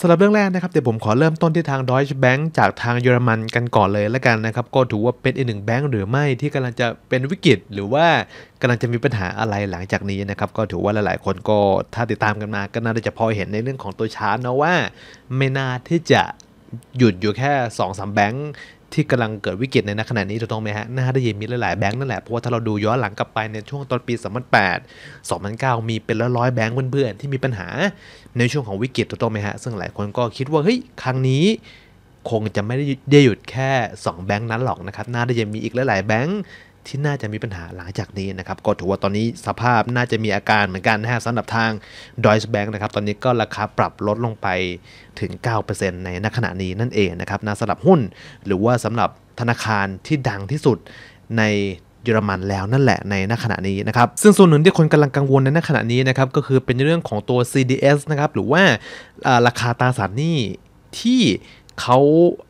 สำหรับเรื่องแรกนะครับ เดี๋ยวผมขอเริ่มต้นที่ทาง Deutsche Bank จากทางเยอรมันกันก่อนเลยละกันนะครับ ก็ถือว่าเป็นอีกหนึ่งแบงก์หรือไม่ที่กำลังจะเป็นวิกฤตหรือว่ากำลังจะมีปัญหาอะไรหลังจากนี้นะครับ ก็ถือว่าหลายๆคนก็ถ้าติดตามกันมาก็น่าจะพอเห็นในเรื่องของตัวชาร์ตนะว่า ไม่น่าที่จะหยุดอยู่แค่2อสแบงค์ที่กำลังเกิดวิกฤตในขณะนี้ถูกต้องไหมฮะ น่าได้ยินมีหลายๆแบงค์นั่นแหละ เพราะว่าถ้าเราดูย้อนหลังกลับไปในช่วงตอนปี 2008 2009 มีเป็นร้อยแบงค์เพื่อนๆที่มีปัญหาในช่วงของวิกฤตถูกต้องไหมฮะ ซึ่งหลายคนก็คิดว่าเฮ้ยครั้งนี้คงจะไม่ได้หยุดแค่2แบงค์นั้นหรอกนะครับน่าจะยังมีอีกหลาย ๆแบงค์ที่น่าจะมีปัญหาหลังจากนี้นะครับก็ถือว่าตอนนี้สภาพน่าจะมีอาการเหมือนกันนะฮะสำหรับทางดอยส์แบงค์นะครับตอนนี้ก็ราคาปรับลดลงไปถึง 9%ในณขณะนี้นั่นเองนะครับนะสำหรับหุ้น หรือว่าสำหรับธนาคารที่ดังที่สุดในเยอรมันแล้วนั่นแหละในณขณะนี้นะครับซึ่งส่วนหนึ่งที่คนกำลังกังวลในณขณะนี้นะครับก็คือเป็นเรื่องของตัว CDS นะครับหรือว่าราคาตราสารหนี้ที่เขา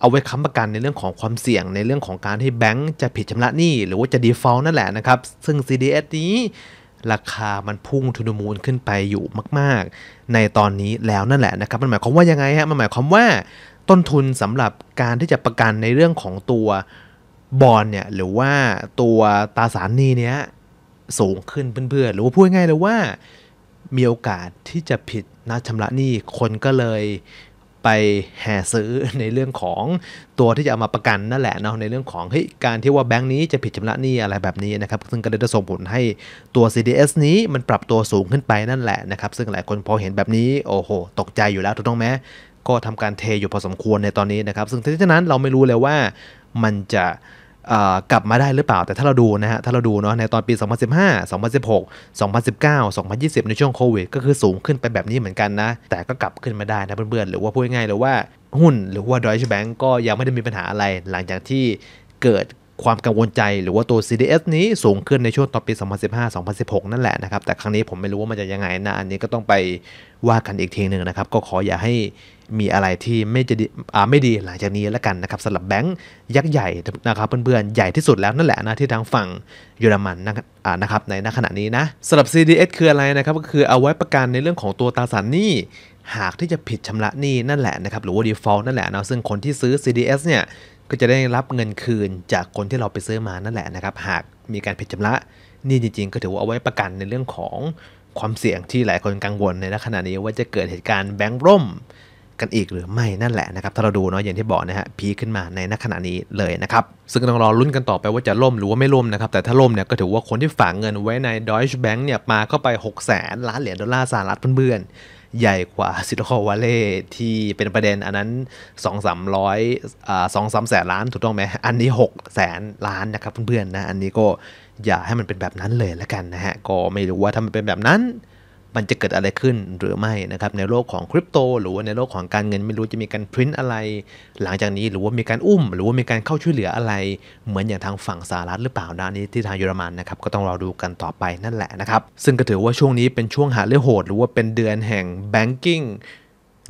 เอาไว้ค้ำประกันในเรื่องของความเสี่ยง ในเรื่องของการที่แบงก์จะผิดชำระหนี้หรือว่าจะ default นั่นแหละนะครับ ซึ่ง CDS นี้ ราคามันพุ่งทุนมูลขึ้นไปอยู่มากๆ ในตอนนี้แล้วนั่นแหละนะครับ มันหมายความว่ายังไงฮะมันหมายความว่าต้นทุนสำหรับการที่จะประกันในเรื่องของตัวบอลเนี่ยหรือว่าตัวตราสารหนี้เนี้ยสูงขึ้นเพื่อนๆหรือว่าพูดง่ายเลยว่ามีโอกาสที่จะผิดนัดชำระหนี้คนก็เลยไปแห่ซื้อในเรื่องของตัวที่จะเอามาประกันนั่นแหละเนาะในเรื่องของเฮ้ยการที่ว่าแบงค์นี้จะผิดชำระหนี้อะไรแบบนี้นะครับ ซึ่งก็เลยจะส่งผลให้ตัว CDS นี้มันปรับตัวสูงขึ้นไป นั่นแหละนะครับซึ่งหลายคนพอเห็นแบบนี้ โอ้โห ตกใจอยู่แล้วถูกต้องไหมก็ทำการเทอยู่พอสมควรในตอนนี้นะครับ ซึ่งทั้งนั้นเราไม่รู้เลยว่ามันจะกลับมาได้หรือเปล่าแต่ถ้าเราดูนะฮะ ถ้าเราดูเนาะในตอนปี 2015 2016 2019 2020 ในช่วงโควิดก็คือสูงขึ้นไปแบบนี้เหมือนกันนะ แต่ก็กลับขึ้นมาได้นะเพื่อนๆ หรือว่าพูดง่ายๆหรือว่าหุ้นหรือว่าดอยช์แบงก์ก็ยังไม่ได้มีปัญหาอะไรหลังจากที่เกิดความกังวลใจหรือว่าตัว CDS นี้สูงขึ้นในช่วงต่อปี 2015-2016 นั่นแหละนะครับ แต่ครั้งนี้ผมไม่รู้ว่ามันจะยังไงนะ อันนี้ก็ต้องไปว่ากันอีกทีหนึ่งนะครับ ก็ขออย่าให้มีอะไรที่ไม่จะดีไม่ดีหลังจากนี้แล้วกันนะครับสำหรับแบงก์ยักษ์ใหญ่นะครับเพื่อนๆใหญ่ที่สุดแล้วนั่นแหละนะที่ทางฝั่งเยอรมันนะครับในณขณะนี้นะสำหรับ CDS คืออะไรนะครับก็คือเอาไว้ประกันในเรื่องของตัวตราสารหนี้ หากที่จะผิดชำระหนี้นั่นแหละนะครับหรือว่า default นั่นแหละนะซึ่งคนที่ซื้อ CDS เนี่ยก็จะได้รับเงินคืนจากคนที่เราไปซื้อมานั่นแหละนะครับ หากมีการผิดชำระนี่จริงๆก็ถือว่าเอาไว้ประกันในเรื่องของความเสี่ยงที่หลายคนกังวลในขณะนี้ว่าจะเกิดเหตุการณ์แบงค์ร่มกันอีกหรือไม่นั่นแหละนะครับถ้าเราดูเนาะอย่างที่บอกนะฮะพีขึ้นมาในณขณะนี้เลยนะครับซึ่งต้องรอลุ้นกันต่อไปว่าจะล่มหรือว่าไม่ล่มนะครับแต่ถ้าล่มเนี่ยก็ถือว่าคนที่ฝากเงินไว้ใน Deutsche Bank เนี่ยมาเข้าไป6 0แสนล้านเหรียญดอลลาร์สหรัฐเพื่อนใหญ่กว่าซิลิคอนวัลเลย์ที่เป็นประเด็นอันนั้น2 3 0 0อ่สองสามแสน ล้านถูกต้องไหม อันนี้6แสนล้านนะครับ เพื่อน ๆ นะ อันนี้ก็อย่าให้มันเป็นแบบนั้นเลยละกันนะฮะ ก็ไม่รู้ว่าถ้ามันเป็นแบบนั้นมันจะเกิดอะไรขึ้นหรือไม่นะครับ ในโลกของคริปโต หรือว่าในโลกของการเงินไม่รู้จะมีการพิมพ์อะไร หลังจากนี้หรือว่ามีการอุ้ม หรือว่ามีการเข้าช่วยเหลืออะไรเหมือนอย่างทางฝั่งสหรัฐหรือเปล่านะนี้ที่ทางเยอรมันนะครับก็ต้องรอดูกันต่อไปนั่นแหละนะครับ ซึ่งก็ถือว่าช่วงนี้เป็นช่วงหาเรื่องโหด หรือว่าเป็นเดือนแห่งแบงกิ้ง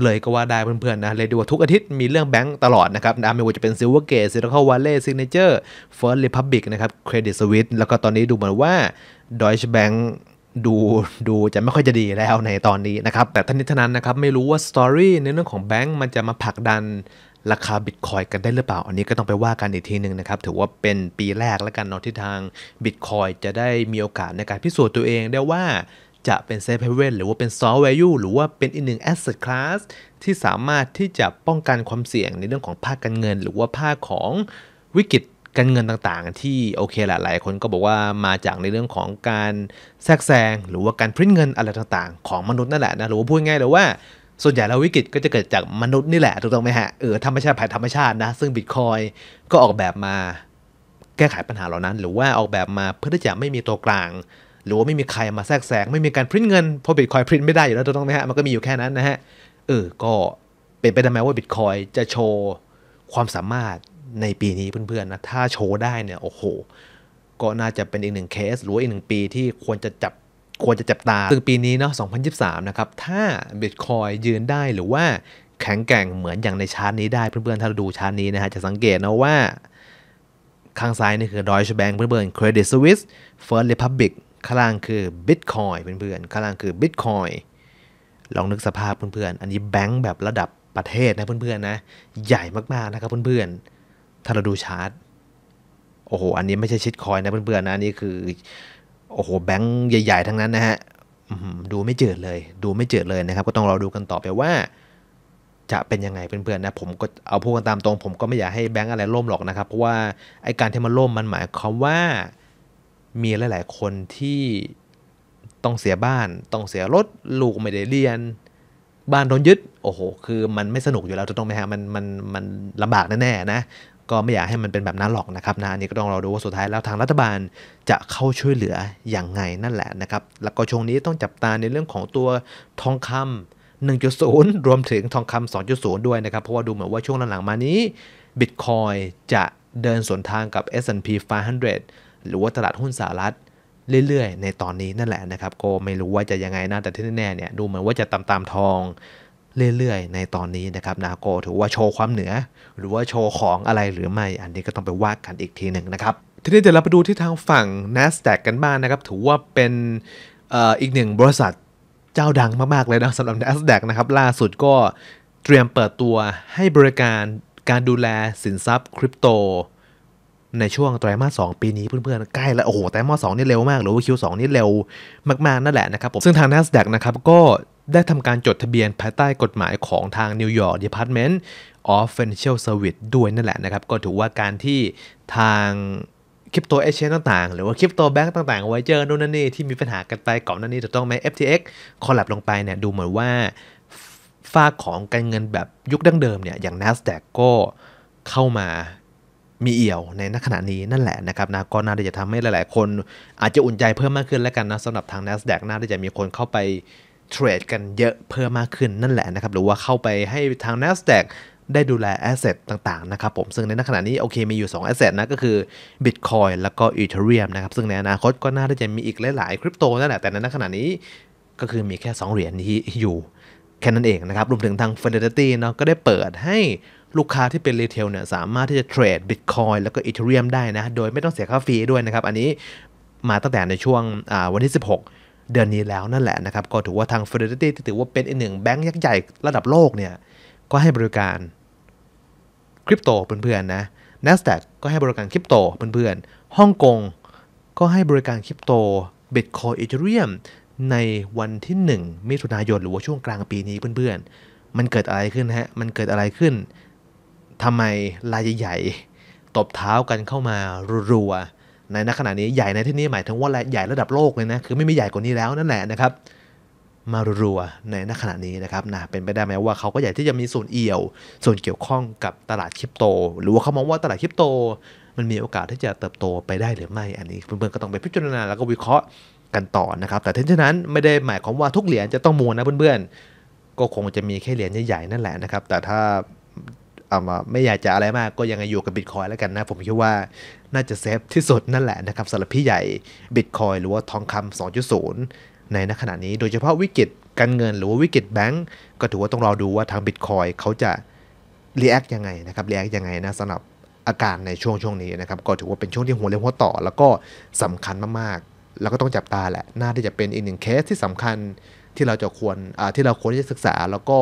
เลยก็ว่าได้เพื่อนๆนะเลยดูว่าทุกอาทิตย์มีเรื่องแบงก์ตลอดนะครับไม่ว่าจะเป็น Silvergate Silicon Valley s i g n a เก r e First r e p u b l ิ c นะครับ c ิ e d i t s u i s แล้วก็ตอนนี้ดูเหมือนว่า Deutsche b a ดูดูจะไม่ค่อยจะดีแล้วในตอนนี้นะครับ แต่ท่านนี้ท่านั้นนะครับไม่รู้ว่าสตอรี่ในเรื่องของแบงก์มันจะมาผลักดันราคาบิตคอยกันได้หรือเปล่า อันนี้ก็ต้องไปว่ากันอีกทีหนึ่งนะครับ ถือว่าเป็นปีแรกแล้วกันเนาะที่ทางบิตคอยจะได้มีโอกาสในการพิสูจน์ตัวเองได้ว่าจะเป็นเซฟเฮเว่นหรือว่าเป็นซอฟต์แวร์ยูหรือว่าเป็นอีกหนึ่งแอสเซทคลาสที่สามารถที่จะป้องกันความเสี่ยงในเรื่องของภาคการเงิน หรือว่าภาคของวิกฤตการเงินต่าง ๆที่โอเคแหละหลายคนก็บอกว่ามาจากในเรื่องของการแทรกแซงหรือว่าการพิมพ์เงินอะไรต่าง ๆ ของมนุษย์นั่นแหละนะหรือว่าพูดง่ายเลยว่า ส่วนใหญ่แล้ววิกฤตก็จะเกิดจากมนุษย์นี่แหละถูกต้องไหมฮะเออธรรมชาติภายธรรมชาตินะ ซึ่งบิตคอยก็ออกแบบมาแก้ไขปัญหาเหล่านั้น หรือว่าออกแบบมาเพื่อที่จะไม่มีตัวกลาง หรือว่าไม่มีใครมาแทรกแซงไม่มีการพิมพ์เงินเพราะบิตคอยพิมพ์ไม่ได้อยู่แล้วถูกต้องไหมฮะมันก็มีอยู่แค่นั้นนะฮะเออก็เป็นไปได้ไหมว่าบิตคอยจะโชว์ความสามารถในปีนี้เพื่อนๆนะ ถ้าโชว์ได้เนี่ย โอ้โห ก็น่าจะเป็นอีกหนึ่งเคส หรืออีกหนึ่งปีที่ควรจะจับ ควรจะจับตา ซึ่งปีนี้เนาะ2023นะครับ ถ้า Bitcoin ยืนได้หรือว่าแข็งแกร่งเหมือนอย่างในชาร์ตนี้ได้เพื่อนๆ ถ้าเราดูชาร์ตนี้นะฮะ จะสังเกตนะว่า ข้างซ้ายนี่คือ Deutsche Bank เพื่อนๆ Credit Suisse First Republic ข้างล่างคือ Bitcoin เพื่อนๆ ข้างล่างคือ Bitcoin ลองนึกสภาพเพื่อนๆ อันนี้แบงค์แบบระดับประเทศนะเพื่อนๆนะ ใหญ่มากๆนะครับเพื่อนๆถ้าเราดูชาร์ต โอ้โห อันนี้ไม่ใช่ชิดคอยนะเพื่อนๆนะนี่คือ โอ้โห แบงค์ใหญ่ ๆ ทั้งนั้นนะฮะ ดูไม่เจิดเลย ดูไม่เจิดเลยนะครับ ก็ต้องรอดูกันต่อไปว่า จะเป็นยังไงเพื่อนๆนะ ผมก็เอาพูดกันตามตรง ผมก็ไม่อยากให้แบงค์อะไรล่มหรอกนะครับ เพราะว่าไอการที่มันล่มมันหมายความว่า มีหลายๆคนที่ต้องเสียบ้าน ต้องเสียรถ ลูกไม่ได้เรียน บ้านโดนยึด โอ้โห คือ มันไม่สนุกอยู่แล้วจะต้องไหมฮะ มัน มัน มันลำบากแน่ๆนะก็ไม่อยากให้มันเป็นแบบนั้นหรอกนะครับนะ อันนี้ก็ต้องรอดูว่าสุดท้ายแล้วทางรัฐบาลจะเข้าช่วยเหลืออย่างไงนั่นแหละนะครับ แล้วก็ช่วงนี้ต้องจับตาในเรื่องของตัวทองคำ 1.0 รวมถึงทองคำ 2.0 ด้วยนะครับ เพราะว่าดูเหมือนว่าช่วงหลังๆมานี้บิตคอยจะเดินสวนทางกับ S&P 500 หรือว่าตลาดหุ้นสหรัฐเรื่อยๆ ในตอนนี้นั่นแหละนะครับก็ไม่รู้ว่าจะยังไงนะแต่ที่แน่ๆเนี่ยดูเหมือนว่าจะตามตามทองเรื่อยๆในตอนนี้นะครับนาโกถือว่าโชว์ความเหนือ หรือว่าโชว์ของอะไรหรือไม่อันนี้ก็ต้องไปว่ากันอีกทีหนึ่งนะครับ ทีนี้เดี๋ยวเราไปดูที่ทางฝั่ง NASDAQ กันบ้างนนะครับถือว่าเป็นอีกหนึ่งบริษัทเจ้าดังมาก ๆ เลยนะสำหรับ NASDAQ นะครับ ล่าสุดก็เตรียมเปิดตัวให้บริการการดูแลสินทรัพย์คริปโตในช่วงไตรมาสสปีนี้เพื่อนๆใกล้แล้วโอ้โหไตรมาสสนี่เร็วมากหรือว่าคิวสนี่เร็วมากๆนั่นแหละนะครับผมซึ่งทาง NASDAQ นะครับก็ได้ทำการจดทะเบียนภายใต้กฎหมายของทางนอร์กเด k Department of Financial Service ด้วยนั่นแหละนะครับ ก็ถือว่าการที่ทางคริปโตเอเชนต่างๆหรือว่าคริปโตแบงก์ต่าง ๆ ไว้เจอโนู่นนั่นนี่ที่มีปัญหากันไปก่อนนั่นนี่จะต้องไหม FTX คอลับลงไปเนี่ยดูเหมือนว่าฝากของการเงินแบบยุคดั้งเดิมเนี่ย อย่าง NASDAQ ก็เข้ามามีเอี่ยวในขณะนี้นั่นแหละนะครับนะก็น่าจะทำให้หลาย ๆ คนอาจจะอุ่นใจเพิ่มมากขึ้นแล้วกันนะสำหรับทาง NASDAQ น่าจะมีคนเข้าไปเทรดกันเยอะเพิ่มมากขึ้นนั่นแหละนะครับ หรือว่าเข้าไปให้ทาง NASDAQ ได้ดูแลแอสเซทต่าง ๆ นะครับผมซึ่งในขณะนี้โอเคมีอยู่2แอสเซทนะก็คือ Bitcoin แล้วก็ Ethereum นะครับซึ่งในอนาคตก็น่าจะมีอีกหลาย ๆคริปโตนั่นแหละ แต่ในขณะนี้ก็คือมีแค่ 2 เหรียญที่อยู่แค่นั้นเองนะครับรวมถึงทาง Fidelity เนาะก็ได้เปิดให้ลูกค้าที่เป็นรีเทลเนี่ยสามารถที่จะเทรด Bitcoin แล้วก็ Ethereum ได้นะโดยไม่ต้องเสียค่าฟรีด้วยนะครับอันนี้มาตั้งแต่ในช่วงวันที่16เดือนนี้แล้วนั่นแหละนะครับ ก็ถือว่าทาง Fidelity ถือว่าเป็นอีกหนึ่งแบงก์ยักษ์ใหญ่ระดับโลกเนี่ย ก็ให้บริการคริปโตเพื่อนๆนะ NASDAQ ก็ให้บริการคริปโตเพื่อนๆฮ่องกงก็ให้บริการคริปโต Bitcoin Ethereum ในวันที่ 1มิถุนายนหรือว่าช่วงกลางปีนี้เพื่อนๆ มันเกิดอะไรขึ้นฮะ มันเกิดอะไรขึ้นทำไมรายใหญ่ตบเท้ากันเข้ามารัวๆในขณะนี้ใหญ่ในที่นี้หมายถึงว่าใหญ่ระดับโลกเลยนะคือไม่มีใหญ่กว่านี้แล้วนั่นแหละนะครับ มารัวในขณะนี้นะครับนะเป็นไปได้ไหมว่าเขาก็ใหญ่ที่จะมีส่วนเอี่ยว ส่วนเกี่ยวข้องกับตลาดคริปโต หรือว่าเขามองว่าตลาดคริปโตมันมีโอกาสที่จะเติบโตไปได้หรือไม่อันนี้เพื่อนๆก็ต้องไปพิจารณาแล้วก็วิเคราะห์กันต่อนะครับ แต่ทั้งนั้นไม่ได้หมายความว่าทุกเหรียญจะต้องมูนนะเพื่อนๆ ก็คงจะมีแค่เหรียญใหญ่ๆนั่นแหละนะครับ แต่ถ้าเอามาไม่อยากจะอะไรมากก็ยังอยู่กับบิตคอยแล้วกันนะ ผมคิดว่าน่าจะเซฟที่สุดนั่นแหละนะครับสำหรับพี่ใหญ่บิตคอยหรือว่าทองคำ 2.0 ในณขณะนี้โดยเฉพาะวิกฤตการเงินหรือว่าวิกฤตแบงก์ก็ถือว่าต้องรอดูว่าทางบิตคอยเขาจะรีแอคยังไงนะครับรีแอคยังไงนะสำหรับอาการในช่วงช่วงนี้นะครับ ก็ถือว่าเป็นช่วงที่หัวเรียวหัวต่อ แล้วก็สำคัญมากๆแล้วก็ต้องจับตาแหละน่าที่จะเป็นอีกหนึ่งเคสที่สำคัญที่เราจะควรที่เราควรที่จะศึกษาแล้วก็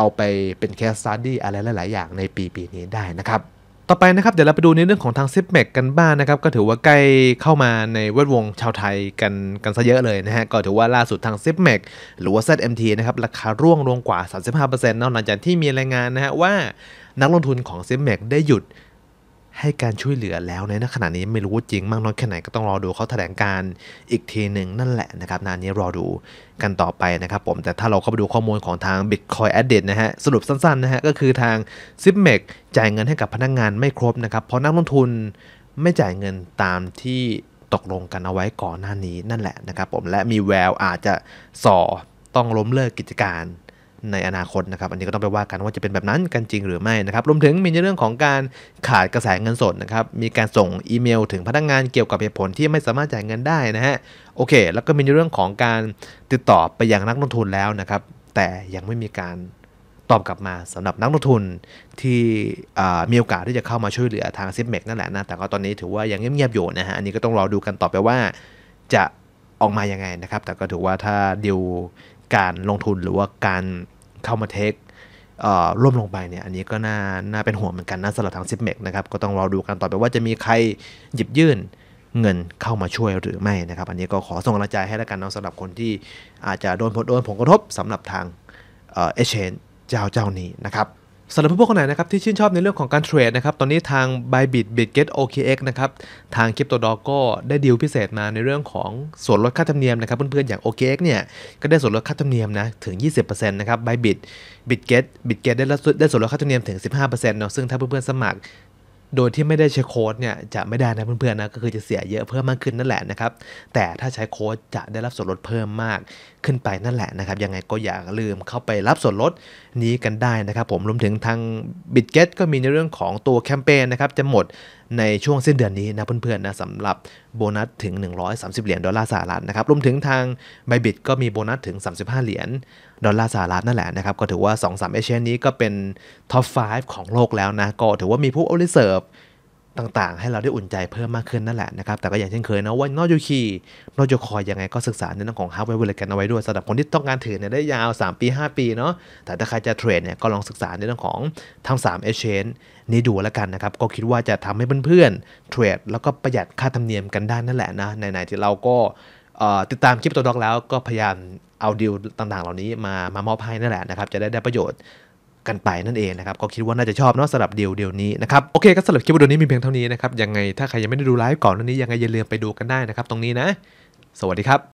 เอาไปเป็นแคสซัดดี้อะไรหลาย ๆ อย่างในปีปีนี้ได้นะครับ ต่อไปนะครับ เดี๋ยวเราไปดูในเรื่องของทางซิปแม็กกันบ้างนนะครับ ก็ถือว่าใกล้เข้ามาในแวดวงชาวไทยกันกันซะเยอะเลยนะฮะก็ถือว่าล่าสุดทางซิปแม็กหรือว่า ZMT นะครับ ราคาร่วงลงกว่า 35%นอกจากที่มีรายงานนะฮะว่านักลงทุนของซิปแม็กได้หยุดให้การช่วยเหลือแล้วในขณะนี้ไม่รู้จริง มากน้อยแค่ไหนก็ต้องรอดูเขาแถลงการอีกทีหนึ่งนั่นแหละนะครับนานนี้รอดูกันต่อไปนะครับผมแต่ถ้าเราเข้าไปดูข้อมูลของทาง Bitcoin a d d i t นะฮะสรุปสั้นๆ นะฮะก็คือทาง s i p m e กจ่ายเงินให้กับพนักงงานไม่ครบนะครับ เพราะนักลงทุนไม่จ่ายเงินตามที่ตกลงกันเอาไว้ก่อนหน้านี้นั่นแหละนะครับ ผมและมีแววอาจจะส่อต้องล้มเลิกกิจการในอนาคตนะครับ อันนี้ก็ต้องไปว่ากันว่าจะเป็นแบบนั้นกันจริงหรือไม่นะครับรวมถึงมีในเรื่องของการขาดกระแสเงินสดนะครับ มีการส่งอีเมลถึงพนักงงานเกี่ยวกับเหตุผลที่ไม่สามารถจ่ายเงินได้นะฮะโอเค แล้วก็มีในเรื่องของการติดต่อไปยังนักลงทุนแล้วนะครับ แต่ยังไม่มีการตอบกลับมาสำหรับนักลงทุนที่มีโอกาสที่จะเข้ามาช่วยเหลือทางซิฟเมกนั่นแหละนะแต่ก็ตอนนี้ถือว่ายังเงียบๆอยู่นะฮะอันนี้ก็ต้องรอดูกันต่อไปว่า จะออกมายังไงนะครับ แต่ก็ถือว่าถ้าดิวการลงทุนหรือว่าการเข้ามาเทคร่วมลงไปเนี่ย อันนี้ก็น่าน่าเป็นห่วงเหมือนกันนะสำหรับทางซิปเมกนะครับก็ต้องรอดูกันต่อไปว่าจะมีใครหยิบยื่นเงินเข้ามาช่วยหรือไม่นะครับ อันนี้ก็ขอส่งกำลังใจให้แล้วกันเนาะสำหรับคนที่อาจจะโดนผลโดนผลกระทบสำหรับทางเอเชนเจ้าเจ้านี้นะครับสำหรับผู้คนไหนนะครับที่ชื่นชอบในเรื่องของการเทรดนะครับตอนนี้ทาง Bybit Bitget OKX นะครับทาง CryptoDog ก็ได้ดีลพิเศษมาในเรื่องของส่วนลดค่าธรรมเนียมนะครับเพื่อนๆอย่าง OKX เนี่ยก็ได้ส่วนลดค่าธรรมเนียมนะถึง 20%นะครับ Bybit Bitget Bitget ได้ได้ส่วนลดค่าธรรมเนียมถึง 15%เนาะซึ่งถ้าเพื่อนๆสมัครโดยที่ไม่ได้ใช้โค้ดเนี่ยจะไม่ได้นะเพื่อนๆนะก็คือจะเสียเยอะเพิ่มมากขึ้นนั่นแหละนะครับแต่ถ้าใช้โค้ดจะได้รับส่วนลดเพิ่มมากขึ้นไปนั่นแหละนะครับยังไงก็อย่าลืมเข้าไปรับส่วนลดนี้กันได้นะครับ ผมรวมถึงทาง b i t g e t ก็มีในเรื่องของตัวแคมเปญนะครับจะหมดในช่วงสิ้นเดือนนี้นะเพื่อนๆนะสำหรับโบนัสถึง 130 เหรียญดอลลาร์สหรัฐนะครับรวมถึงทางไบบิทก็มีโบนัสถึง 35 เหรียญดอลลาร์สหรัฐนั่นแหละนะครับ ก็ถือว่า 2-3เอเชียนนี้ก็เป็นท็อป5ของโลกแล้วนะ ก็ถือว่ามีผู้โอลิเซิร์ฟต่าง ๆ ให้เราได้อุ่นใจเพิ่มมากขึ้นนั่นแหละนะครับ แต่ก็อย่างเช่นเคยนะว่านอยูคีนอยูคอยยังไงก็ศึกษาในเรื่องของฮาร์ดแวร์บริการเอาไว้ด้วยสำหรับคนที่ต้องการถือเนี่ยได้ยาว 3 ปี 5 ปีเนาะแต่ถ้าใครจะเทรดเนี่ยก็ลองศึกษาในเรื่องของทั้ง3 e x c h a n g นี้ดูแล้วกันนะครับ ก็คิดว่าจะทำให้เพื่อนๆเทรดแล้วก็ประหยัดค่าธรรมเนียมกันได้นั่นแหละนะไหนๆที่เราก็ติดตามคลิปตัวด็อกแล้ว ก็พยายามเอาดีลต่าง ๆเหล่านี้มามามอบให้นั่นแหละนะครับจะได้ได้ประโยชน์กันไปนั่นเองนะครับก็คิดว่าน่าจะชอบเนาะสำหรับเดียวเดียวนี้นะครับโอเคก็สำหรับคลิปวิดีโอนี้มีเพียงเท่านี้นะครับยังไงถ้าใครยังไม่ได้ดูไลฟ์ก่อนนนี้ ยังไงอย่าลืมไปดูกันได้นะครับตรงนี้นะ สวัสดีครับ